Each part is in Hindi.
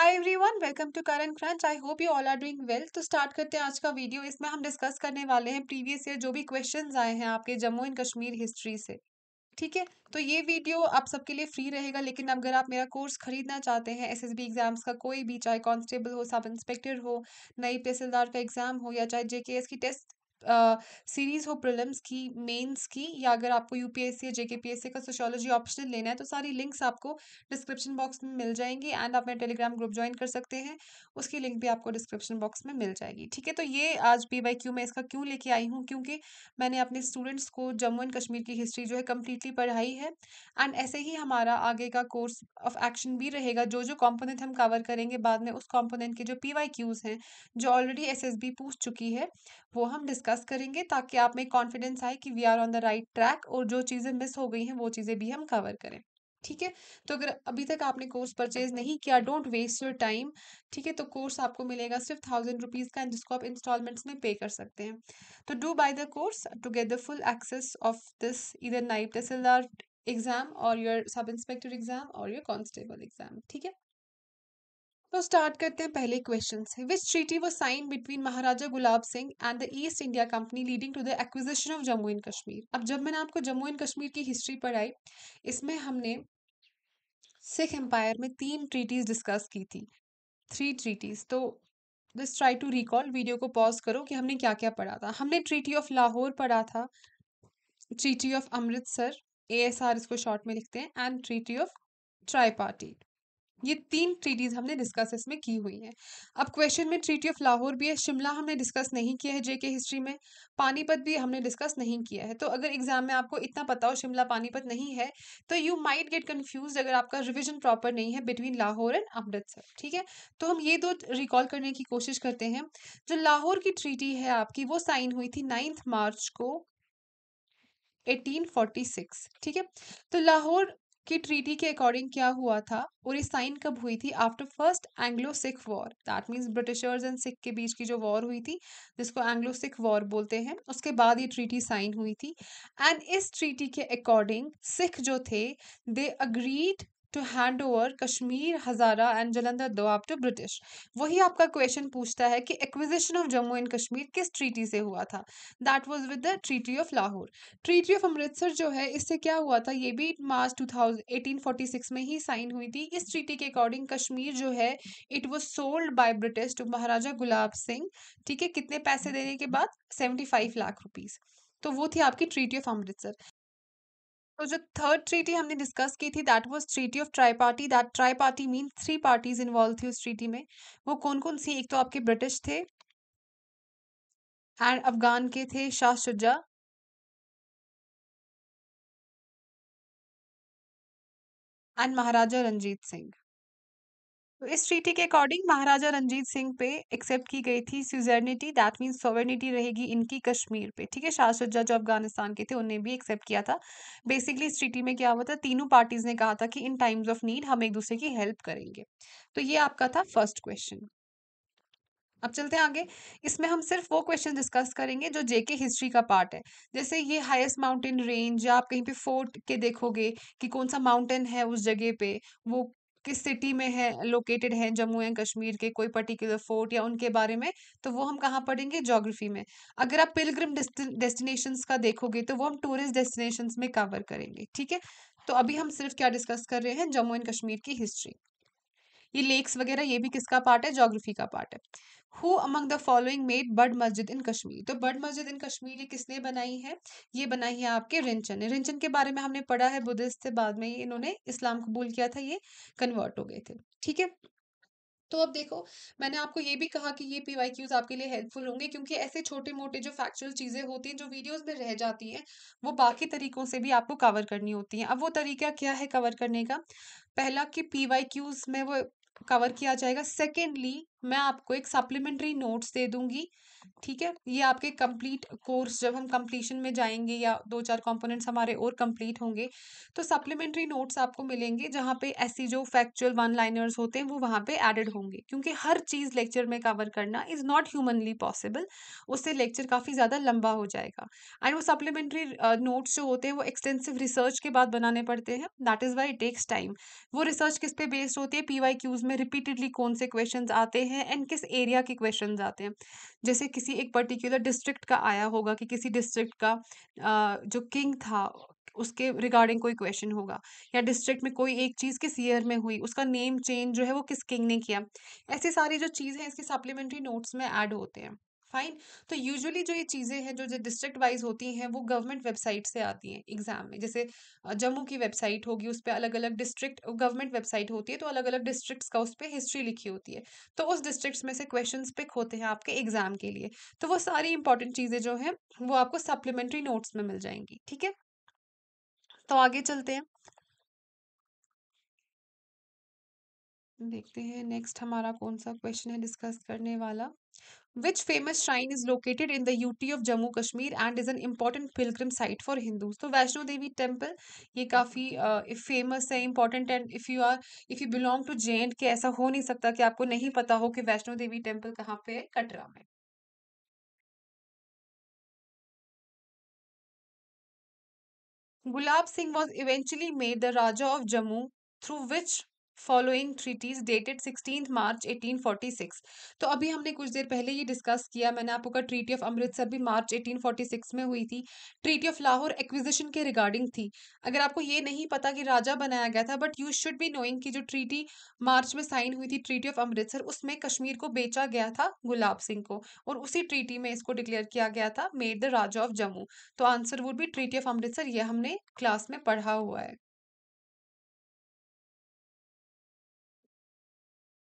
Hi everyone welcome to Current Crunch I hope you all are doing well तो स्टार्ट करते हैं आज का वीडियो इसमें हम डिस्कस करने वाले हैं प्रीवियस ईयर जो भी क्वेश्चन आए हैं आपके जम्मू एंड कश्मीर हिस्ट्री से ठीक है तो ये वीडियो आप सबके लिए फ्री रहेगा लेकिन अगर आप मेरा कोर्स खरीदना चाहते हैं एसएसबी एग्जाम्स का कोई भी चाहे कांस्टेबल हो सब इंस्पेक्टर हो नई तहसीलदार का एग्जाम हो या चाहे जेकेएस की टेस्ट सीरीज़ हो प्रिलिम्स की मेंस की या अगर आपको यूपीएससी या जेके पी का सोशियोलॉजी ऑप्शनल लेना है तो सारी लिंक्स आपको डिस्क्रिप्शन बॉक्स में मिल जाएंगी एंड आप मेरा टेलीग्राम ग्रुप ज्वाइन कर सकते हैं उसकी लिंक भी आपको डिस्क्रिप्शन बॉक्स में मिल जाएगी ठीक है तो ये आज पी वाई क्यू में इसका क्यों लेके आई हूँ क्योंकि मैंने अपने स्टूडेंट्स को जम्मू एंड कश्मीर की हिस्ट्री जो है कम्प्लीटली पढ़ाई है एंड ऐसे ही हमारा आगे का कोर्स ऑफ एक्शन भी रहेगा जो जो कॉम्पोनेंट हम कवर करेंगे बाद में उस कॉम्पोनेंट के जो पी वाई क्यूज़ हैं जो ऑलरेडी एस एस बी पूछ चुकी है वो हम डिस्क डिस्कस करेंगे ताकि आप में कॉन्फिडेंस आए कि we are on the right track और जो चीज़ें मिस हो गई हैं वो चीज़ें भी हम कवर करें ठीक है तो अगर अभी तक आपने कोर्स परचेज नहीं किया डोंट वेस्ट योर टाइम ठीक है तो कोर्स आपको मिलेगा सिर्फ थाउजेंड रुपीज़ का जिसको आप इंस्टॉलमेंट्स में पे कर सकते हैं तो do buy the course to get the full access of this इधर नाइब तहसीलदार एग्ज़ाम और योर सब इंस्पेक्टर एग्ज़ाम और योर कॉन्स्टेबल एग्ज़ाम ठीक है तो स्टार्ट करते हैं पहले क्वेश्चन से which treaty was sign between Maharaja Gulab Singh and the East India Company leading to the acquisition of Jammu and Kashmir अब जब मैंने आपको जम्मू एंड कश्मीर की हिस्ट्री पढ़ाई इसमें हमने सिख एम्पायर में तीन ट्रीटीज डिस्कस की थी थ्री ट्रीटीज तो just try to recall video को पॉज करो कि हमने क्या क्या पढ़ा था हमने ट्रीटी ऑफ लाहौर पढ़ा था treaty of Amritsar A S R इसको शॉर्ट में लिखते हैं and treaty of tri party ये तीन ट्रीटीज हमने डिस्कस इसमें की हुई हैं अब क्वेश्चन में ट्रीटी ऑफ लाहौर भी है शिमला हमने डिस्कस नहीं किया है जेके हिस्ट्री में पानीपत भी हमने डिस्कस नहीं किया है तो अगर एग्जाम में आपको इतना पता हो शिमला पानीपत नहीं है तो यू माइट गेट कन्फ्यूज अगर आपका रिविजन प्रॉपर नहीं है बिटवीन लाहौर एंड अमृतसर ठीक है तो हम ये दो रिकॉल करने की कोशिश करते हैं जो लाहौर की ट्रीटी है आपकी वो साइन हुई थी नाइन्थ मार्च को 1846 ठीक है तो लाहौर कि ट्रीटी के अकॉर्डिंग क्या हुआ था और ये साइन कब हुई थी after first Anglo Sikh war that means Britishers and Sikh के बीच की जो वॉर हुई थी जिसको एंग्लो सिख वॉर बोलते हैं उसके बाद ये ट्रीटी साइन हुई थी एंड इस ट्रीटी के अकॉर्डिंग सिख जो थे they agreed to hand over Kashmir Hazara and Jalandhar Doab to British वही आपका क्वेश्चन पूछता है कि acquisition of Jammu and Kashmir किस ट्रीटी से हुआ था that was with the treaty of Lahore treaty of Amritsar जो है इससे क्या हुआ था ये भी March two thousand eighteen forty six में ही साइन हुई थी इस ट्रीटी के अकॉर्डिंग कश्मीर जो है it was sold by British to Maharaja Gulab Singh ठीक है कितने पैसे देने के बाद सेवेंटी फाइव लाख रुपीज़ तो वो थी आपकी ट्रीटी ऑफ अमृतसर तो जो थर्ड ट्रीटी हमने डिस्कस की थी that was treaty of tri party that tri party mean three parties involve थी उस ट्रीटी में वो कौन कौन सी एक तो आपके ब्रिटिश थे एंड अफगान के थे शाह शुजा एंड महाराजा रंजीत सिंह तो इस ट्रीटी के अकॉर्डिंग महाराजा रंजीत सिंह पे एक्सेप्ट की गई थी सुजर्निटी दैट मीन सोवर्निटी रहेगी इनकी कश्मीर पे ठीक है शाहजा जो अफगानिस्तान के थे उन्हें भी एक्सेप्ट किया था बेसिकली इस ट्रीटी में क्या हुआ था तीनों पार्टीज ने कहा था कि इन टाइम्स ऑफ नीड हम एक दूसरे की हेल्प करेंगे तो ये आपका था फर्स्ट क्वेश्चन अब चलते हैं आगे इसमें हम सिर्फ वो क्वेश्चन डिस्कस करेंगे जो जेके हिस्ट्री का पार्ट है जैसे ये हाईएस्ट माउंटेन रेंज या आप कहीं पे फोर्ट के देखोगे कि कौन सा माउंटेन है उस जगह पे वो किस सिटी में है लोकेटेड है जम्मू एंड कश्मीर के कोई पर्टिकुलर फोर्ट या उनके बारे में तो वो हम कहाँ पढ़ेंगे जोग्राफी में अगर आप पिलग्रम डेस्टिनेशन का देखोगे तो वो हम टूरिस्ट डेस्टिनेशन में कवर करेंगे ठीक है तो अभी हम सिर्फ क्या डिस्कस कर रहे हैं जम्मू एंड कश्मीर की हिस्ट्री ये लेक्स वगैरह ये भी किसका पार्ट है जोग्राफी का पार्ट है who among the following made bird मस्जिद इन कश्मीर तो बर्ड मस्जिद इन कश्मीर ये किसने बनाई है ये बनाई है आपके रिंचन ने रिंचन के बारे में हमने पढ़ा है बुद्धिस्ट से बाद में ये इन्होंने इस्लाम कबूल किया था ये कन्वर्ट हो गए थे ठीक है तो अब देखो मैंने आपको ये भी कहा कि ये पी वाई क्यूज आपके लिए हेल्पफुल होंगे क्योंकि ऐसे छोटे मोटे जो फैक्चुअल चीज़ें होती हैं जो वीडियोस में रह जाती हैं वो बाकी तरीकों से भी आपको कवर करनी होती हैं अब वो तरीका क्या है कवर करने का पहला कि पी वाई क्यूज में वो कवर किया जाएगा सेकेंडली मैं आपको एक सप्लीमेंट्री नोट्स दे दूंगी ठीक है ये आपके कंप्लीट कोर्स जब हम कंप्लीशन में जाएंगे या दो चार कंपोनेंट्स हमारे और कंप्लीट होंगे तो सप्लीमेंट्री नोट्स आपको मिलेंगे जहाँ पे ऐसी जो फैक्चुअल वन लाइनर्स होते हैं वो वहाँ पे एडेड होंगे क्योंकि हर चीज़ लेक्चर में कवर करना इज़ नॉट ह्यूमनली पॉसिबल उससे लेक्चर काफ़ी ज़्यादा लंबा हो जाएगा एंड वो सप्लीमेंट्री नोट्स जो होते हैं वो एक्सटेंसिव रिसर्च के बाद बनाने पड़ते हैं that is why it takes time वो रिसर्च किस पे बेस्ड होती है पी में रिपीटेडली कौन से क्वेश्चन आते हैं हैं एंड किस एरिया के क्वेश्चन आते हैं जैसे किसी एक पर्टिकुलर डिस्ट्रिक्ट का आया होगा कि किसी डिस्ट्रिक्ट का जो किंग था उसके रिगार्डिंग कोई क्वेश्चन होगा या डिस्ट्रिक्ट में कोई एक चीज़ किस ईयर में हुई उसका नेम चेंज जो है वो किस किंग ने किया ऐसी सारी जो चीज़ है इसके सप्लीमेंट्री नोट्स में ऐड होते हैं फाइन तो यूजुअली जो ये चीज़ें हैं जो जो डिस्ट्रिक्ट वाइज होती हैं वो गवर्नमेंट वेबसाइट से आती हैं एग्जाम में जैसे जम्मू की वेबसाइट होगी उस पर अलग अलग डिस्ट्रिक्ट गवर्नमेंट वेबसाइट होती है तो अलग अलग डिस्ट्रिक्ट्स का उस पर हिस्ट्री लिखी होती है तो उस डिस्ट्रिक्ट में से क्वेश्चन पिक होते हैं आपके एग्जाम के लिए तो वो सारी इंपॉर्टेंट चीज़ें जो हैं वो आपको सप्लीमेंट्री नोट्स में मिल जाएंगी ठीक है तो आगे चलते हैं देखते हैं नेक्स्ट हमारा कौन सा क्वेश्चन है डिस्कस करने वाला which famous shrine is located in the UT of Jammu Kashmir and is an important pilgrim site for Hindus तो वैष्णो देवी टेम्पल ये काफ़ी फेमस है important and if you are if you belong to J and K ऐसा हो नहीं सकता कि आपको नहीं पता हो कि वैष्णो देवी टेम्पल कहाँ पे है कटरा में Gulab Singh was eventually made the raja of Jammu through which following treaties dated sixteen March 1846 तो अभी हमने कुछ देर पहले ये डिस्कस किया मैंने आपको कहा ट्रीटी ऑफ अमृतसर भी मार्च 1846 में हुई थी ट्रीटी ऑफ लाहौर एक्विजिशन के रिगार्डिंग थी अगर आपको ये नहीं पता कि राजा बनाया गया था but you should be knowing कि जो ट्रीटी मार्च में साइन हुई थी ट्रीटी ऑफ अमृतसर उसमें कश्मीर को बेचा गया था गुलाब सिंह को और उसी ट्रीटी में इसको डिक्लेयर किया गया था made the raja of Jammu तो आंसर वुड भी ट्रीटी ऑफ अमृतसर यह हमने क्लास में पढ़ा हुआ है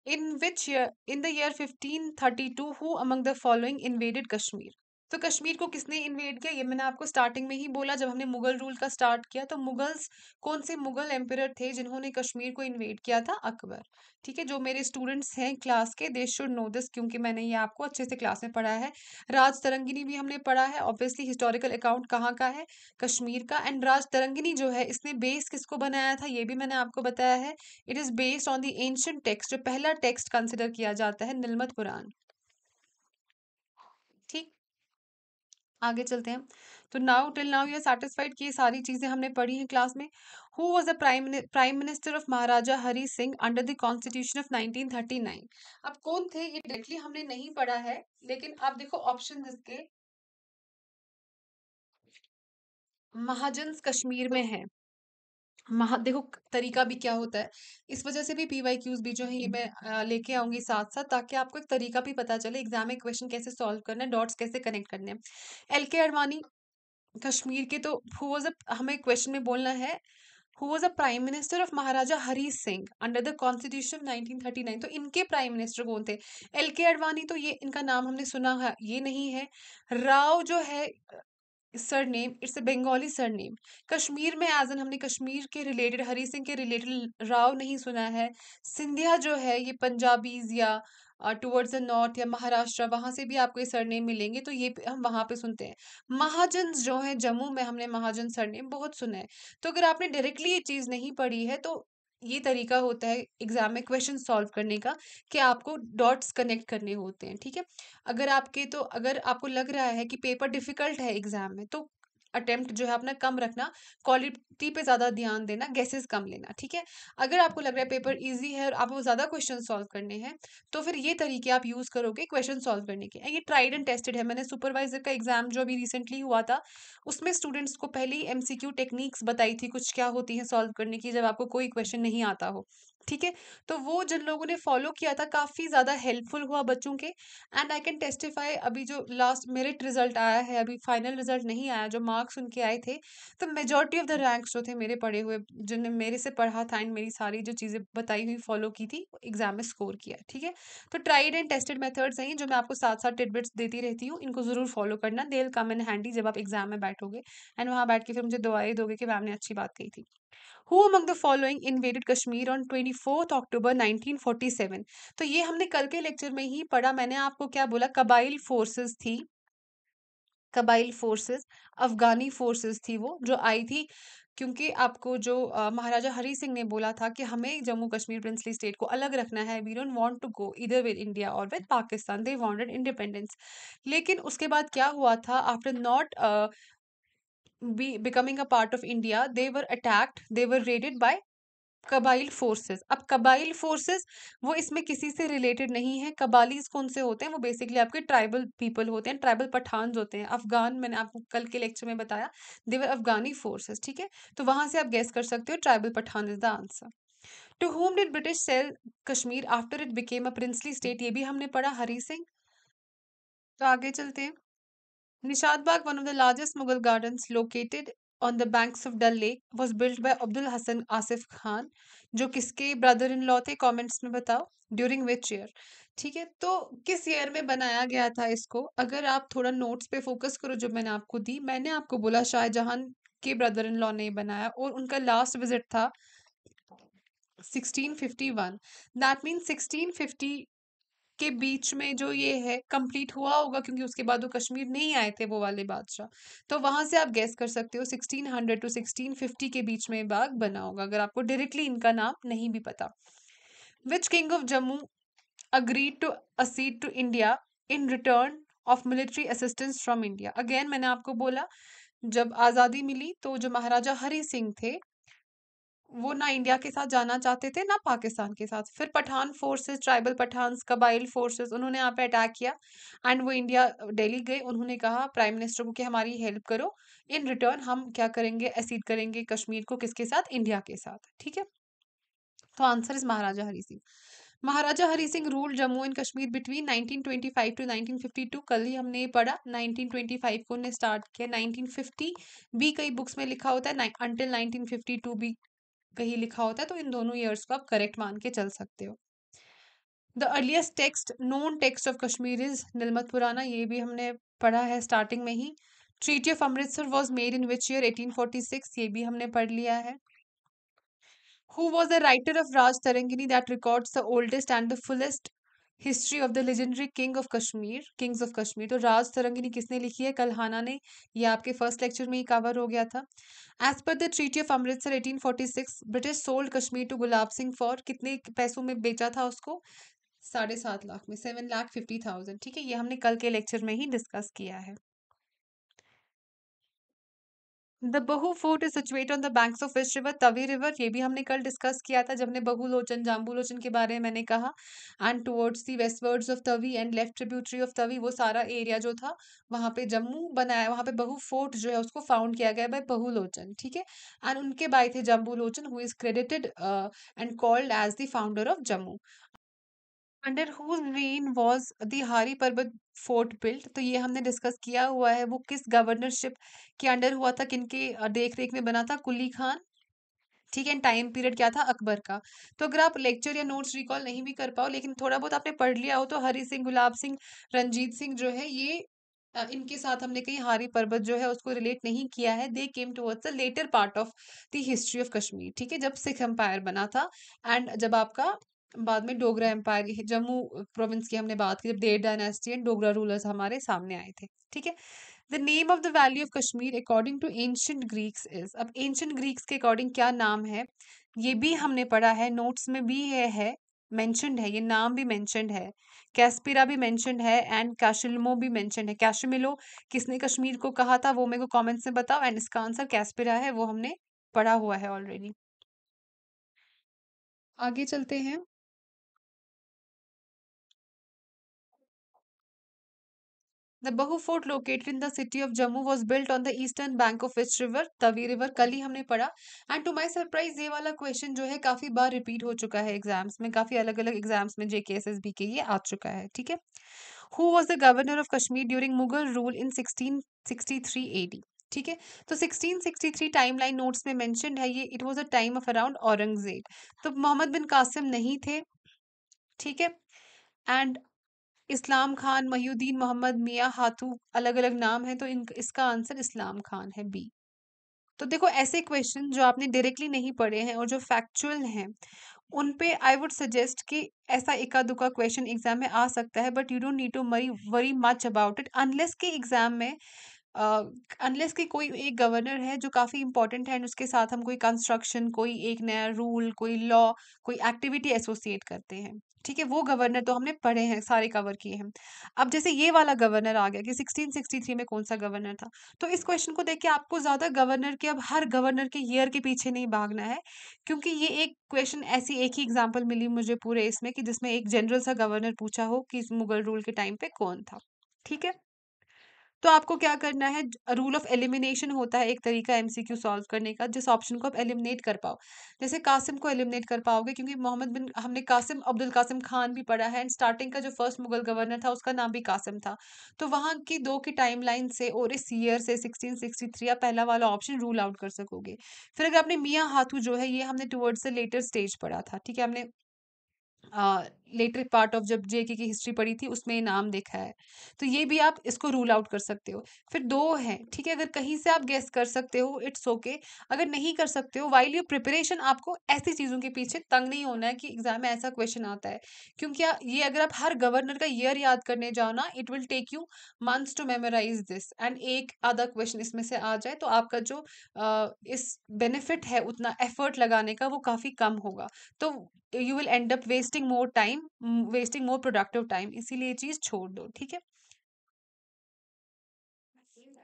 In which year, in the year 1532, who among the following invaded Kashmir? तो कश्मीर को किसने इन्वेड किया ये मैंने आपको स्टार्टिंग में ही बोला जब हमने मुगल रूल का स्टार्ट किया तो मुगल्स कौन से मुगल एम्पर थे जिन्होंने कश्मीर को इन्वेड किया था अकबर ठीक है जो मेरे स्टूडेंट्स हैं क्लास के दे शुड नो दिस क्योंकि मैंने ये आपको अच्छे से क्लास में पढ़ा है राज तरंगिनी भी हमने पढ़ा है ऑब्वियसली हिस्टोरिकल अकाउंट कहाँ का है कश्मीर का एंड राज तरंगिनी जो है इसने बेस किसको बनाया था ये भी मैंने आपको बताया है it is based on the ancient text जो पहला टेक्स्ट कंसिडर किया जाता है नलमत कुरान आगे चलते हैं तो now till now you satisfied कि ये सारी चीज़ें हमने पढ़ी हैं क्लास में who was a prime prime minister of Maharaja Hari Singh under the constitution of 1939 अब कौन थे ये डायरेक्टली हमने नहीं पढ़ा है लेकिन आप देखो ऑप्शन इसके महाजन कश्मीर में है महा देखो तरीका भी क्या होता है इस वजह से भी पी वाई क्यूज भी जो है ये हम्म। मैं लेके आऊंगी साथ साथ ताकि आपको एक तरीका भी पता चले एग्जाम में क्वेश्चन कैसे सॉल्व करना है डॉट्स कैसे कनेक्ट करने हैं एल के अडवाणी कश्मीर के तो हु वॉज अ हमें क्वेश्चन में बोलना है who was a prime minister of Maharaja Hari Singh under the constitution of nine तो इनके प्राइम मिनिस्टर कौन थे एल के अडवाणी तो ये इनका नाम हमने सुना है ये नहीं है राव जो है surname it's a Bengali surname Kashmir में एज एन हमने कश्मीर के रिलेटेड हरी सिंह के रिलेटेड राव नहीं सुना है सिंधिया जो है ये पंजाबीज या टूवर्ड्स द नॉर्थ या महाराष्ट्र वहाँ से भी आपको ये सरनेम मिलेंगे तो ये हम वहाँ पे सुनते हैं महाजन जो हैं जम्मू में हमने महाजन सरनेम बहुत सुना है तो अगर आपने डायरेक्टली ये चीज़ नहीं पढ़ी है तो ये तरीका होता है एग्जाम में क्वेश्चन सॉल्व करने का कि आपको डॉट्स कनेक्ट करने होते हैं ठीक है अगर आपके तो अगर आपको लग रहा है कि पेपर डिफिकल्ट है एग्जाम में तो अटेम्प्ट जो है अपना कम रखना क्वालिटी पे ज़्यादा ध्यान देना गैसेस कम लेना ठीक है अगर आपको लग रहा है पेपर ईजी है और आपको ज़्यादा क्वेश्चन सॉल्व करने हैं तो फिर ये तरीके आप यूज़ करोगे क्वेश्चन सॉल्व करने के ये ट्राइड एंड टेस्टेड है मैंने सुपरवाइजर का एग्जाम जो अभी रिसेंटली हुआ था उसमें स्टूडेंट्स को पहले ही एम टेक्निक्स बताई थी कुछ क्या होती हैं सॉल्व करने की जब आपको कोई क्वेश्चन नहीं आता हो ठीक है तो वो जिन लोगों ने फॉलो किया था काफ़ी ज़्यादा हेल्पफुल हुआ बच्चों के एंड आई कैन टेस्टिफाई अभी जो लास्ट मेरिट रिजल्ट आया है अभी फाइनल रिजल्ट नहीं आया जो मार्क्स मार्क्स उनके आए थे तो मेजोरिटी ऑफ द रैंक्स जो थे मेरे पढ़े हुए जिनने मेरे से पढ़ा था एंड मेरी सारी जो चीज़ें बताई हुई फॉलो की थी एग्जाम में स्कोर किया ठीक है तो ट्राइड एंड टेस्टेड मेथड्स हैं जो मैं आपको साथ साथ टिडबिट्स देती रहती हूँ इनको ज़रूर फॉलो करना they will come in handy जब आप एग्जाम में बैठोगे एंड वहाँ बैठ के फिर मुझे दुआई दोगे कि मैम ने अच्छी बात कही थी who among the following invaded Kashmir on twenty fourth October nineteen forty seven तो ये हमने कल के लेक्चर में ही पढ़ा मैंने आपको क्या बोला कबाइल फोर्सेज थी कबाइल फोर्सेस अफगानी फोर्सेस थी वो जो आई थी क्योंकि आपको जो महाराजा हरी सिंह ने बोला था कि हमें जम्मू कश्मीर प्रिंसली स्टेट को अलग रखना है we don't want to go इधर विद इंडिया और with Pakistan they wanted independence लेकिन उसके बाद क्या हुआ था after not be becoming a part of India they were attacked they were raided by कबाइल फोर्सेस अब कबाइल फोर्सेस वो इसमें किसी से रिलेटेड नहीं है कबालीज कौन से होते हैं वो बेसिकली आपके ट्राइबल पीपल होते हैं ट्राइबल पठान होते हैं अफगान मैंने आपको कल के लेक्चर में बताया देवर अफगानी फोर्सेस ठीक है तो वहां से आप गेस कर सकते हो tribal Pathan is the answer to whom did British sell Kashmir after it became a princely state ये भी हमने पढ़ा हरी सिंह तो आगे चलते हैं Nishat Bagh one of the largest Mughal garden located on the banks of Dal Lake was built by Abdul Hassan Asif Khan, जो किसके ब्रदर इन लॉ थे कॉमेंट्स में बताओ ड्यूरिंग विच ईयर ठीक है तो किस ईयर में बनाया गया था इसको अगर आप थोड़ा नोट्स पे फोकस करो जो मैंने आपको दी मैंने आपको बोला शाहजहां के ब्रदर इन लॉ ने बनाया और उनका लास्ट विजिट था 1651 fifty one that mean fifty के बीच में जो ये है कंप्लीट हुआ होगा क्योंकि उसके बाद वो कश्मीर नहीं आए थे वो वाले बादशाह तो वहां से आप गैस कर सकते हो 1600 टू 1650 के बीच में बाग बना होगा अगर आपको डायरेक्टली इनका नाम नहीं भी पता which king of Jammu agree to accede to India in return of military assistance from India again मैंने आपको बोला जब आज़ादी मिली तो जो महाराजा हरि सिंह थे वो ना इंडिया के साथ जाना चाहते थे ना पाकिस्तान के साथ फिर पठान फोर्सेस ट्राइबल पठान कबाइल फोर्सेस उन्होंने यहाँ पे अटैक किया एंड वो इंडिया दिल्ली गए उन्होंने कहा प्राइम मिनिस्टर को कि हमारी हेल्प करो इन रिटर्न हम क्या करेंगे एसीड करेंगे कश्मीर को किसके साथ इंडिया के साथ ठीक है तो answer is Maharaja Hari Singh Maharaja Hari Singh rule Jammu and Kashmir between 1925 to 1952 कल ही हमने ये पढ़ा 1925 को ने स्टार्ट किया 1950 भी कई बुक्स में लिखा होता है अंटिल 1952 भी कहीं लिखा होता है तो इन दोनों ईयर्स को आप करेक्ट मान के चल सकते हो the earliest text known text of Kashmir is Nilmat Purana ये भी हमने पढ़ा है स्टार्टिंग में ही treaty of Amritsar was made in which year eighteen forty six ये भी हमने पढ़ लिया है who was the writer of Raj Tarangini that records the oldest and the fullest history of the legendary king of Kashmir kings of Kashmir तो राज तरंगिनी किसने लिखी है कलहाना ने ये आपके फर्स्ट लेक्चर में ही कवर हो गया था एज पर the treaty of Amritsar 1846 British sold Kashmir to Gulab Singh for कितने पैसों में बेचा था उसको साढ़े सात लाख में सेवन लाख फिफ्टी थाउजेंड ठीक है ये हमने कल के लेक्चर में ही डिस्कस किया है the Bahu fort is situate on the banks of west river Tawi river ये भी हमने कल डिस्कस किया था जब हमने बहुलोचन जाम्बूलोचन के बारे में मैंने कहा and towards the westwards of Tawi and left tributary of Tawi वो सारा एरिया जो था वहाँ पे जम्मू बनाया वहाँ पे बहु फोर्ट जो है उसको फाउंड किया गया बाई बहुलोचन ठीक है एंड उनके बाई थे Lochan who is credited and called as the founder of Jammu under whose reign was the Hari Parbat fort built तो ये हमने डिस्कस किया हुआ है वो किस गवर्नरशिप के अंडर हुआ था किन के देख रेख में बना था कुली खान ठीक है टाइम पीरियड क्या था अकबर का तो अगर आप लेक्चर या नोट्स रिकॉल नहीं भी कर पाओ लेकिन थोड़ा बहुत आपने पढ़ लिया हो तो हरी सिंह गुलाब सिंह रंजीत सिंह जो है ये इनके साथ हमने कहीं हारी पर्वत जो है उसको रिलेट नहीं किया है they came towards the latter part of the history of Kashmir ठीक है जब सिख एम्पायर बना था एंड जब आपका बाद में डोगरा एम्पायर जम्मू प्रोविंस की हमने बात की जब their dynasty and Dogra rulers हमारे सामने आए थे ठीक है the name of the valley of Kashmir according to ancient Greeks is अब एंशंट ग्रीक्स के अकॉर्डिंग क्या नाम है ये भी हमने पढ़ा है नोट्स में भी ये है मैंशनड है ये नाम भी मैंशनड है कैस्पिरा भी मैंशनड है एंड कैशिलमो भी मैंशनड है कैशमिलो किसने कश्मीर को कहा था वो मेरे को कॉमेंट्स में बताओ एंड इसका आंसर कैसपिरा है वो हमने पढ़ा हुआ है ऑलरेडी आगे चलते हैं the Bahu fort located in the city of Jammu was built on the eastern bank of its river Tawi river कल ही हमने पढ़ा एंड टू माई सरप्राइज ये वाला क्वेश्चन जो है काफी बार रिपीट हो चुका है एग्जाम्स में काफी अलग अलग एग्जाम्स में जेके एस एस बी के ये आ चुका है ठीक है who was the governor of Kashmir during Mughal rule in sixteen sixty three A D ठीक है तो 1663 टाइमलाइन नोट्स में मेंशन है ये it was a time of around Aurangzeb तो मोहम्मद बिन कासिम नहीं थे ठीक है एंड इस्लाम खान महीउद्दीन मोहम्मद मियाँ हाथू अलग अलग नाम है तो इन इसका आंसर इस्लाम खान है बी तो देखो ऐसे क्वेश्चन जो आपने डायरेक्टली नहीं पढ़े हैं और जो फैक्चुअल हैं उन पे आई वुड सजेस्ट कि ऐसा इक्का दुक्का क्वेश्चन एग्जाम में आ सकता है but you don't need to मरी worry much about it unless के एग्जाम में अनलेस कि कोई एक गवर्नर है जो काफ़ी इंपॉर्टेंट है एंड उसके साथ हम कोई कंस्ट्रक्शन कोई एक नया रूल कोई लॉ कोई एक्टिविटी एसोसिएट करते हैं ठीक है वो गवर्नर तो हमने पढ़े हैं सारे कवर किए हैं अब जैसे ये वाला गवर्नर आ गया कि 1663 में कौन सा गवर्नर था तो इस क्वेश्चन को देख के आपको ज़्यादा गवर्नर के अब हर गवर्नर के ईयर के पीछे नहीं भागना है क्योंकि ये एक क्वेश्चन ऐसी एक ही एग्जाम्पल मिली मुझे पूरे इसमें कि जिसमें एक जनरल सा गवर्नर पूछा हो कि मुगल रूल के टाइम पे कौन था ठीक है तो आपको क्या करना है रूल ऑफ एलिमिनेशन होता है एक तरीका एमसीक्यू सॉल्व करने का जिस ऑप्शन को आप एलिमिनेट कर पाओ जैसे कासिम को एलिमिनेट कर पाओगे क्योंकि मोहम्मद बिन हमने कासिम अब्दुल कासिम खान भी पढ़ा है एंड स्टार्टिंग का जो फर्स्ट मुगल गवर्नर था उसका नाम भी कासिम था तो वहाँ की दो की टाइम लाइन से और इस ईयर से सिक्सटीन सिक्सटी थ्री आप पहला वाला ऑप्शन रूल आउट कर सकोगे फिर अगर आपने मियाँ हाथू जो है ये हमने टूवर्ड्स द लेटर स्टेज पढ़ा था ठीक है हमने लेटर पार्ट ऑफ जब जे की हिस्ट्री पढ़ी थी उसमें नाम देखा है तो ये भी आप इसको रूल आउट कर सकते हो फिर दो है ठीक है अगर कहीं से आप गेस कर सकते हो इट्स ओके okay. अगर नहीं कर सकते हो वाइल यू प्रिपरेशन आपको ऐसी चीज़ों के पीछे तंग नहीं होना है कि एग्जाम में ऐसा क्वेश्चन आता है क्योंकि ये अगर आप हर गवर्नर का ईयर याद करने जाओ ना it will take you months to memorise this and एक आधा क्वेश्चन इसमें से आ जाए तो आपका जो आ, इस बेनिफिट है उतना एफर्ट लगाने का वो काफ़ी कम होगा तो you will end up wasting more time wasting more productive time इसीलिए चीज़ छोड़ दो ठीक है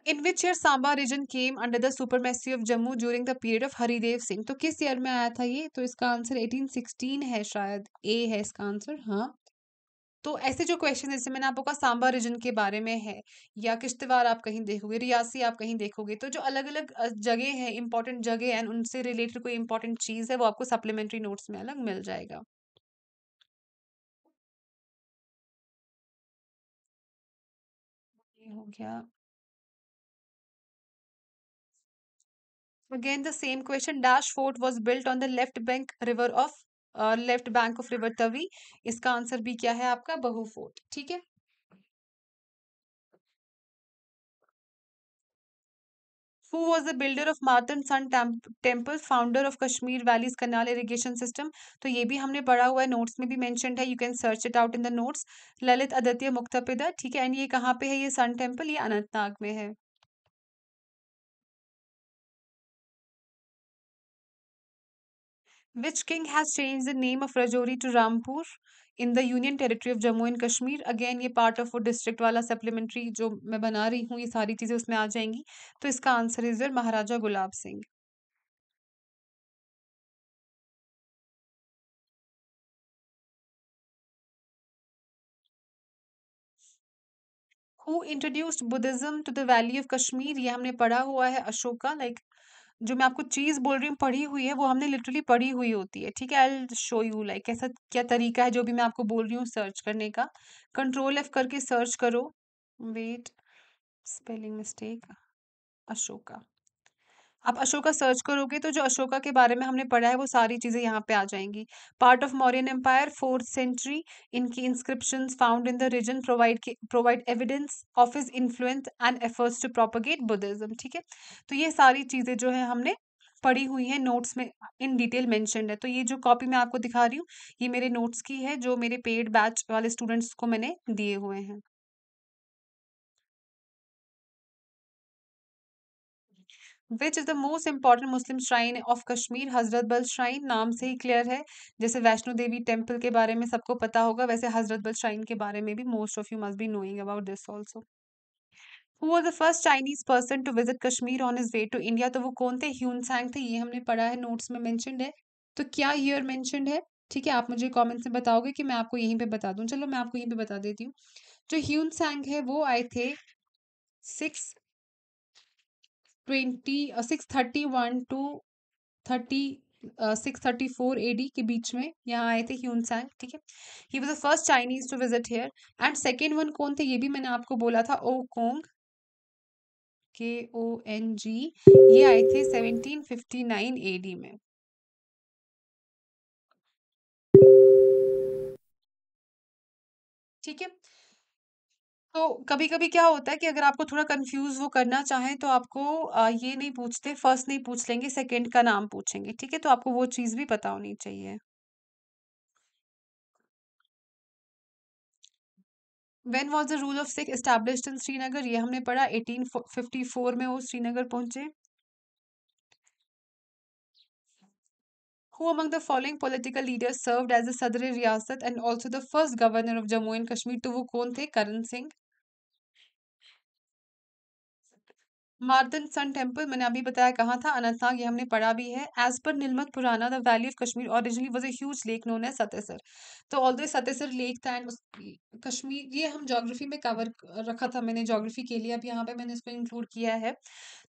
in which year Samba region came under the supremacy of Jammu during the period of Haridev Singh तो किस ईयर में आया था ये तो इसका आंसर 1816 है शायद ए है इसका आंसर हाँ तो ऐसे जो क्वेश्चन जैसे मैंने आपको कहा सांबा रीजन के बारे में है या किश्तवाड़ आप कहीं देखोगे रियासी आप कहीं देखोगे तो जो अलग अलग जगह है इंपॉर्टेंट जगह है उनसे रिलेटेड कोई इंपॉर्टेंट चीज़ है वो आपको सप्लीमेंट्री नोट्स में अलग मिल जाएगा हो गया again the same question dash fort was built on the left bank river of left bank of river Tawi इसका आंसर भी क्या है आपका बहु फोर्ट ठीक है who was the builder of martin sun temple founder of kashmir valleys canal irrigation system तो ये भी हमने पढ़ा हुआ है नोट्स में भी मेंशनड है you can search it out in the notes Lalit Aditya Muktapida ठीक है एंड ये कहाँ पे है ये सन टेम्पल ये अनंतनाग में है Which king has changed the name of Rajouri to Rampur? In the union territory of Jammu and Kashmir again ये पार्ट ऑफ वो डिस्ट्रिक्ट वाला सप्लीमेंट्री जो मैं बना रही हूँ ये सारी चीज़ें उसमें आ जाएंगी तो इसका answer is Maharaja Gulab Singh who introduced Buddhism to the valley of Kashmir ये हमने पढ़ा हुआ है अशोका लाइक like, जो मैं आपको चीज़ बोल रही हूँ पढ़ी हुई है वो हमने लिटरली पढ़ी हुई होती है ठीक है आई शो यू लाइक कैसा क्या तरीका है जो भी मैं आपको बोल रही हूँ सर्च करने का कंट्रोल एफ करके सर्च करो वेट स्पेलिंग मिस्टेक अशोका आप अशोका सर्च करोगे तो जो अशोका के बारे में हमने पढ़ा है वो सारी चीज़ें यहाँ पे आ जाएंगी part of Mauryan empire fourth century इनकी inscription found in the region provide provide evidence of is influence and efforts to propagate Buddhism ठीक है तो ये सारी चीज़ें जो है हमने पढ़ी हुई है नोट्स में इन डिटेल मैंशन है तो ये जो कॉपी मैं आपको दिखा रही हूँ ये मेरे नोट्स की है जो मेरे पेड बैच वाले स्टूडेंट्स को मैंने दिए हुए हैं which is the most important Muslim shrine of Kashmir Hazratbal shrine नाम से ही क्लियर है जैसे वैष्णो देवी टेम्पल के बारे में सबको पता होगा वैसे हजरत बल श्राइन के बारे में भी most of you must be knowing about this also who was the first Chinese person to visit Kashmir on is way to India तो वो कौन थे ह्यून सैंग थे ये हमने पढ़ा है नोट्स में मैंशन है तो क्या ईयर मैंशनड है ठीक है आप मुझे कॉमेंट्स में बताओगे कि मैं आपको यहीं पे बता दूँ चलो मैं आपको यहीं पे बता देती हूँ जो ह्यून सैंग है वो आए थे six twenty six thirty one to thirty six thirty four A D के बीच में यहाँ आए थे ह्यून सैंग ठीक है he was the first Chinese to visit here and second one कौन थे ये भी मैंने आपको बोला था ओ कोंग के ओ एन जी ये आए थे फिफ्टी ए एडी में ठीक है तो कभी-कभी क्या होता है कि अगर आपको थोड़ा कंफ्यूज़ वो करना चाहें तो आपको ये नहीं पूछते फर्स्ट नहीं पूछ लेंगे, सेकंड का नाम पूछेंगे, ठीक है? तो आपको वो चीज़ भी पता होनी चाहिए। When was the rule of Sikh established in Srinagar? ये हमने पढ़ा एटीन फिफ्टी फोर में वो श्रीनगर पहुंचे Who among the following political leaders served as the Sadr-e-Riyasat and also the first governor of Jammu and Kashmir? तो वो कौन थे? करण सिंह मार्दन सन टेम्पल मैंने अभी बताया कहाँ था अनंतनाग ये हमने पढ़ा भी है एज पर Nilmat Purana the valley of Kashmir originally was a huge lake known है सतेसर तो ऑल दो सतेसर लेक था एंड कश्मीर ये हम जोग्राफी में कवर रखा था मैंने जोग्राफी के लिए अब यहाँ पे मैंने इसको इंक्लूड किया है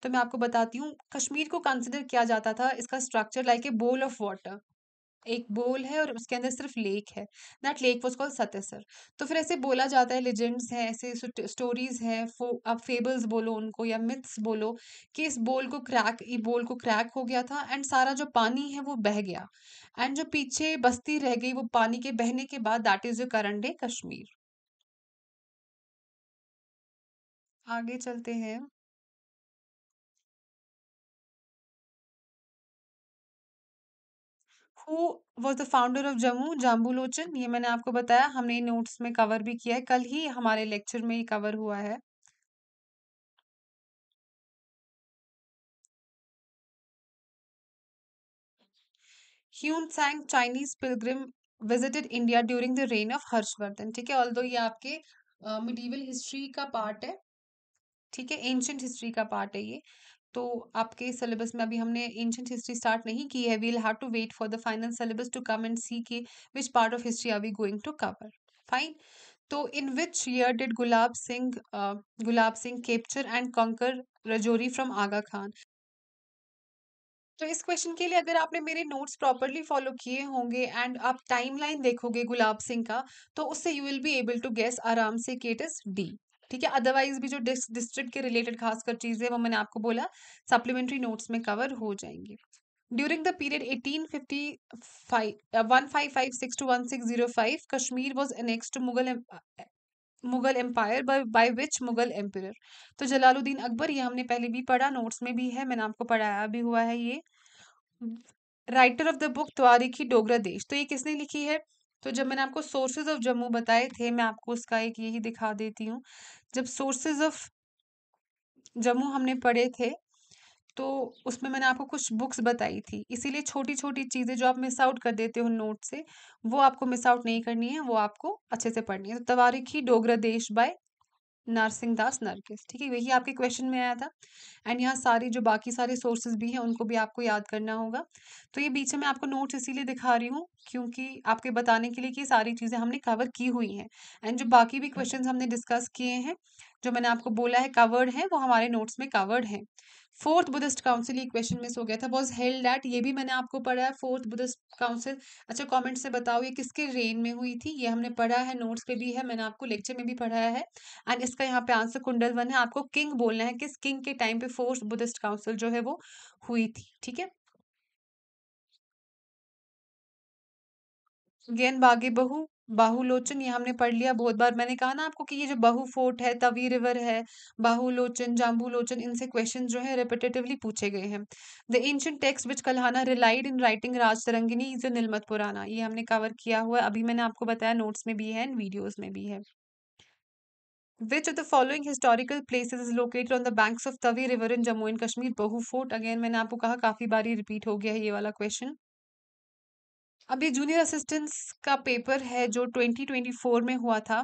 तो मैं आपको बताती हूँ कश्मीर को कंसिडर किया जाता था इसका structure like a bowl of water एक बोल है और उसके अंदर सिर्फ लेक है that lake was call Satisar तो फिर ऐसे बोला जाता है लेजेंड्स हैं ऐसे स्टोरीज हैं फो आप फेबल्स बोलो उनको या मिथ्स बोलो कि इस बोल को क्रैक ये बोल को क्रैक हो गया था एंड सारा जो पानी है वो बह गया एंड जो पीछे बस्ती रह गई वो पानी के बहने के बाद that is your current day Kashmir आगे चलते हैं who was the founder of Jammu Jambulochan ये मैंने आपको बताया हमने नोट्स में कवर भी किया है कल ही हमारे लेक्चर में ये कवर हुआ है Hiuen Tsang Chinese pilgrim visited India during the reign of Harshavardhan ठीक है ऑल दो ये आपके मिडीवल uh, हिस्ट्री का पार्ट है ठीक है एंशंट हिस्ट्री का पार्ट है ये तो आपके सिलेबस में अभी हमने एंशंट हिस्ट्री स्टार्ट नहीं की है we'll have to wait for the final syllabus to come and see के which part of history are we going to cover fine तो in which year did Gulab Singh Gulab Singh capture and conquer Rajouri from आगा खान तो इस क्वेश्चन के लिए अगर आपने मेरे नोट्स प्रॉपरली फॉलो किए होंगे एंड आप टाइमलाइन देखोगे गुलाब सिंह का तो उससे you will be able to guess आराम से केट इज डी ठीक है अदरवाइज भी जो डिस्ट्रिक्ट के रिलेटेड खासकर चीज़ें वो मैंने आपको बोला सप्लीमेंट्री नोट्स में कवर हो जाएंगे during the period eighteen 1855 to 1605 Kashmir was annex to Mughal Mughal empire by which Mughal empire तो जलालुद्दीन अकबर ये हमने पहले भी पढ़ा नोट्स में भी है मैंने आपको पढ़ाया भी हुआ है ये writer of the book Twarikhi Dogra Desh तो ये किसने लिखी है तो जब मैंने आपको सोर्सेज ऑफ जम्मू बताए थे मैं आपको उसका एक यही दिखा देती हूँ जब सोर्सेज ऑफ जम्मू हमने पढ़े थे तो उसमें मैंने आपको कुछ बुक्स बताई थी इसीलिए छोटी छोटी चीज़ें जो आप मिस आउट कर देते हो नोट से वो आपको मिस आउट नहीं करनी है वो आपको अच्छे से पढ़नी है तो तवारीखी डोगरा देश बाय नरसिंह दास नरगिस ठीक है यही आपके क्वेश्चन में आया था एंड यहाँ सारी जो बाकी सारे सोर्सेज भी हैं उनको भी आपको याद करना होगा तो ये बीच में आपको नोट्स इसीलिए दिखा रही हूँ क्योंकि आपके बताने के लिए कि सारी चीज़ें हमने कवर की हुई हैं एंड जो बाकी भी क्वेश्चन हाँ। हमने डिस्कस किए हैं जो मैंने आपको बोला है कवर्ड है वो हमारे नोट्स में कवर्ड है फोर्थ बुद्धिस्ट काउंसिल ये क्वेश्चन मिस हो गया था वॉज हेल्ड एट ये भी मैंने आपको पढ़ा है फोर्थ बुद्धिस्ट काउंसिल अच्छा कमेंट से बताओ ये किसके रेन में हुई थी ये हमने पढ़ा है नोट्स पे भी है मैंने आपको लेक्चर में भी पढ़ाया है एंड इसका यहाँ पे आंसर कुंडल वन है आपको किंग बोलना है किस किंग के टाइम पे फोर्थ बुद्धिस्ट काउंसिल जो है वो हुई थी ठीक है गेन बागे बहू बाहुलोचन ये हमने पढ़ लिया बहुत बार मैंने कहा ना आपको कि ये जो बाहु फोर्ट है तवी रिवर है बाहुलोचन जाम्बूलोचन इनसे क्वेश्चन जो है रिपीटेटिवली पूछे गए हैं the ancient text which Kalhana relied in writing Raj Tarangini is Nilmat Purana ये हमने कवर किया हुआ अभी मैंने आपको बताया नोट्स में भी है एंड वीडियोज में भी है Which of the following historical places is located on the banks of Tavi River in Jammu and Kashmir? Bahu Fort. Again, मैंने आपको कहा काफी बारी रिपीट हो गया है ये वाला क्वेश्चन अभी जूनियर असिस्टेंट्स का पेपर है जो 2024 में हुआ था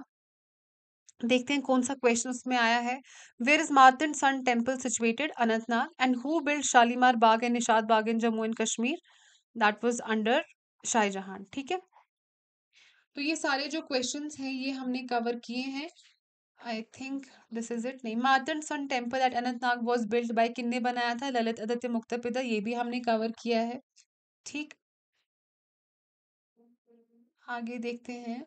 देखते हैं कौन सा क्वेश्चन उसमें आया है where is Martand sun temple situated Anantnag and who build Shalimar Bagh and Nishat Bagh in Jammu and Kashmir that was under Shahjahan ठीक है तो ये सारे जो क्वेश्चन हैं ये हमने कवर किए हैं I think this is it नहीं Martand sun temple at Anantnag was build by किन्ने बनाया था ललित आदित्य पिता ये भी हमने कवर किया है ठीक आगे देखते हैं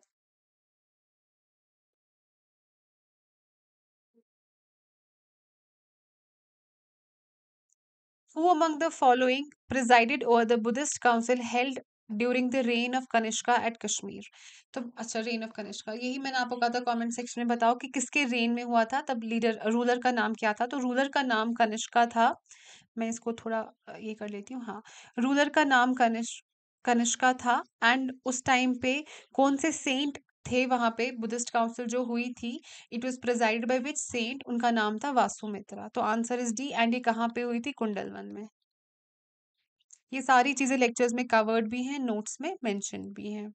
Who among the following presided over the Buddhist council held during the reign of Kanishka at Kashmir? तो अच्छा reign of Kanishka यही मैंने आपको कहा था comment section में बताओ कि किसके reign में हुआ था तब leader ruler का नाम क्या था तो ruler का नाम Kanishka था मैं इसको थोड़ा ये कर लेती हूँ हाँ ruler का नाम कनिष्क कनिष्का था एंड उस टाइम पे कौन से सेंट थे वहाँ पे बुद्धिस्ट काउंसिल जो हुई थी it was preside by which saint उनका नाम था वासु मित्रा तो आंसर इज डी एंड ये कहाँ पे हुई थी कुंडलवन में ये सारी चीज़ें लेक्चर्स में कवर्ड भी हैं नोट्स में मेंशन भी हैं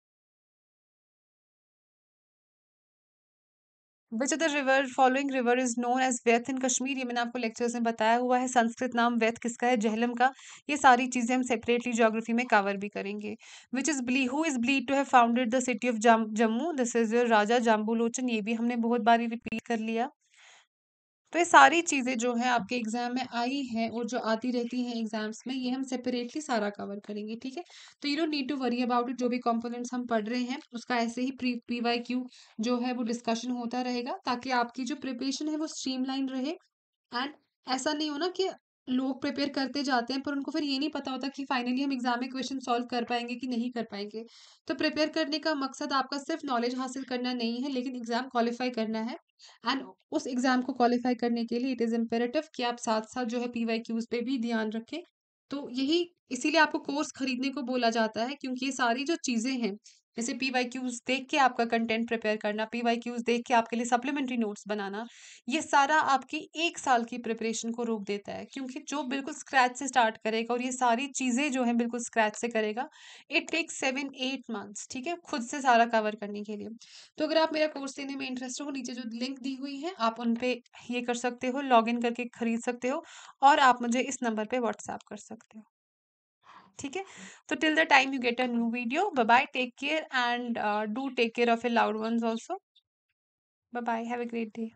which the river following river is known as Vyeth in Kashmir ये मैंने आपको लेक्चर्स में बताया हुआ है संस्कृत नाम वेथ किसका है जहलम का ये सारी चीज़ें हम सेपरेटली जोग्राफी में कवर भी करेंगे which is believed who is believed to have founded the city of Jammu this is your Raja Jambu Lochan ये भी हमने बहुत बार रिपीट कर लिया तो ये सारी चीज़ें जो है आपके एग्जाम में आई हैं और जो आती रहती हैं एग्जाम्स में ये हम सेपरेटली सारा कवर करेंगे ठीक है तो you don't need to worry about it जो भी कंपोनेंट्स हम पढ़ रहे हैं उसका ऐसे ही प्री पी वाई क्यू जो है वो डिस्कशन होता रहेगा ताकि आपकी जो प्रिपरेशन है वो स्ट्रीमलाइन रहे एंड ऐसा नहीं हो ना कि लोग प्रिपेयर करते जाते हैं पर उनको फिर ये नहीं पता होता कि फाइनली हम एग्ज़ाम में क्वेश्चन सॉल्व कर पाएंगे कि नहीं कर पाएंगे तो प्रिपेयर करने का मकसद आपका सिर्फ नॉलेज हासिल करना नहीं है लेकिन एग्ज़ाम क्वालिफाई करना है एंड उस एग्ज़ाम को क्वालिफाई करने के लिए इट इज़ इम्पेरेटिव कि आप साथ साथ जो है पी वाई क्यूज़ पे भी ध्यान रखें तो यही इसीलिए आपको कोर्स खरीदने को बोला जाता है क्योंकि ये सारी जो चीज़ें हैं जैसे पी वाई क्यूज देख के आपका कंटेंट प्रिपेयर करना पी वाई क्यूज देख के आपके लिए सप्लीमेंट्री नोट्स बनाना ये सारा आपकी एक साल की प्रिपरेशन को रोक देता है क्योंकि जो बिल्कुल स्क्रैच से स्टार्ट करेगा और ये सारी चीज़ें जो हैं बिल्कुल स्क्रैच से करेगा it takes seven eight months ठीक है खुद से सारा कवर करने के लिए तो अगर आप मेरा कोर्स लेने में इंटरेस्ट हो नीचे जो लिंक दी हुई है आप उन पर ये कर सकते हो लॉग करके खरीद सकते हो और आप मुझे इस नंबर पर व्हाट्सएप कर सकते हो ठीक है तो till the time you get a new video bye bye take care and do take care of a loved ones also bye bye have a great day